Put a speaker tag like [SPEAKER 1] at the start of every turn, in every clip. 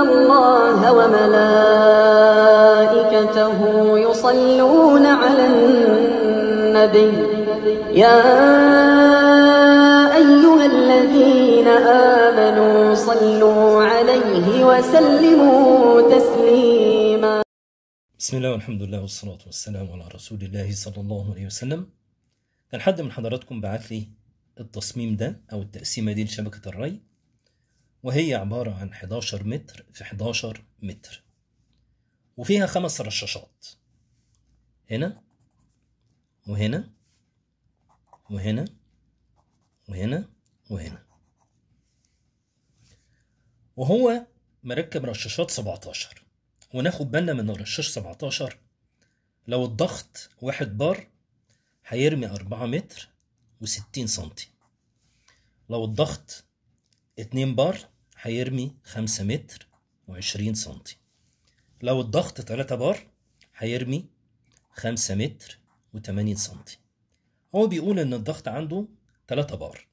[SPEAKER 1] الله وملائكته يصلون على النبي يا أيها الذين آمنوا صلوا عليه وسلموا تسليما بسم الله والحمد لله والصلاة والسلام على رسول الله صلى الله عليه وسلم كان حد من حضراتكم بعت لي التصميم ده أو التقسيمة دي لشبكة الري وهي عبارة عن 11 متر في 11 متر وفيها خمس رشاشات هنا وهنا وهنا وهنا وهنا وهو مركب رشاشات 17 وناخد بالنا من الرشاش 17 لو الضغط واحد بار هيرمي 4 متر و60 سنتي لو الضغط اتنين بار هيرمي خمسة متر وعشرين سنتي لو الضغط تلاتة بار هيرمي خمسة متر وتمانين سنتي هو بيقول إن الضغط عنده تلاتة بار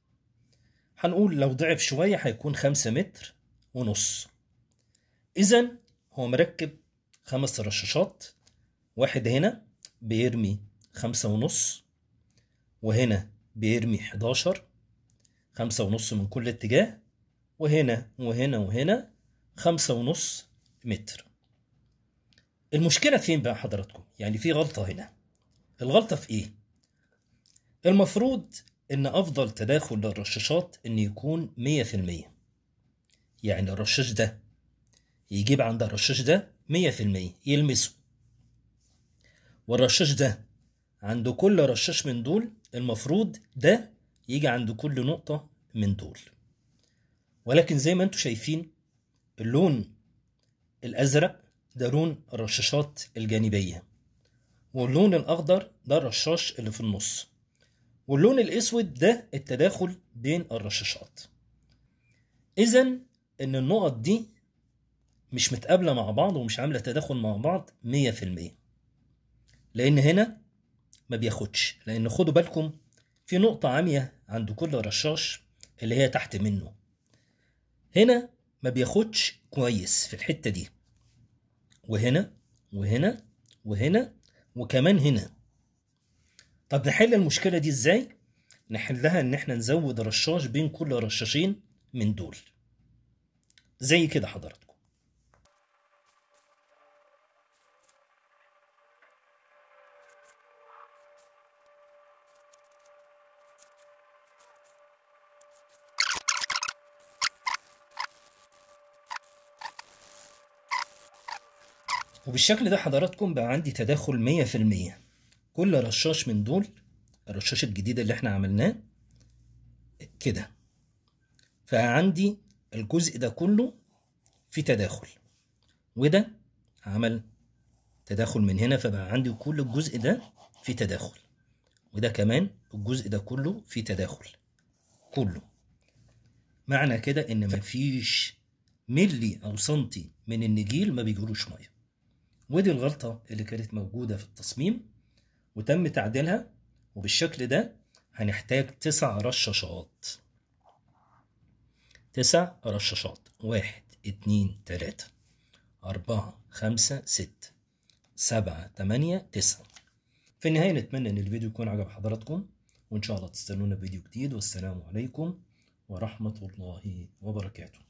[SPEAKER 1] هنقول لو ضعف شوية هيكون خمسة متر ونص إذا هو مركب خمس رشاشات واحد هنا بيرمي خمسة ونص وهنا بيرمي حداشر خمسة ونص من كل اتجاه وهنا وهنا وهنا خمسة ونص متر المشكلة فين بقى حضراتكم يعني في غلطة هنا الغلطة في ايه المفروض ان افضل تداخل للرشاشات ان يكون مية في المية يعني الرشاش ده يجيب عند الرشاش ده مية في المية يلمسه والرشاش ده عند كل رشاش من دول المفروض ده يجي عند كل نقطة من دول ولكن زي ما انتم شايفين اللون الازرق ده لون الرشاشات الجانبيه واللون الاخضر ده الرشاش اللي في النص واللون الاسود ده التداخل بين الرشاشات اذا ان النقط دي مش متقابله مع بعض ومش عامله تداخل مع بعض مية في المية لان هنا ما بياخدش لان خدوا بالكم في نقطه عاميه عند كل رشاش اللي هي تحت منه هنا ما بياخدش كويس في الحتة دي وهنا وهنا وهنا وكمان هنا طب نحل المشكلة دي ازاي؟ نحلها ان احنا نزود رشاش بين كل رشاشين من دول زي كده حضراتكم وبالشكل ده حضراتكم بقى عندي تداخل مية في المية كل رشاش من دول الرشاش الجديد اللي احنا عملناه كده فعندي الجزء ده كله في تداخل وده عمل تداخل من هنا فبقى عندي كل الجزء ده في تداخل وده كمان الجزء ده كله في تداخل كله معنى كده ان مفيش ملي او سنتي من النجيل ما بيجيلوش ميه ودي الغلطة اللي كانت موجودة في التصميم وتم تعديلها وبالشكل ده هنحتاج تسع رشاشات تسع رشاشات واحد اتنين تلاتة أربعة خمسة ستة سبعة تمانية تسعة في النهاية نتمنى إن الفيديو يكون عجب حضراتكم وإن شاء الله تستنونا فيديو جديد والسلام عليكم ورحمة الله وبركاته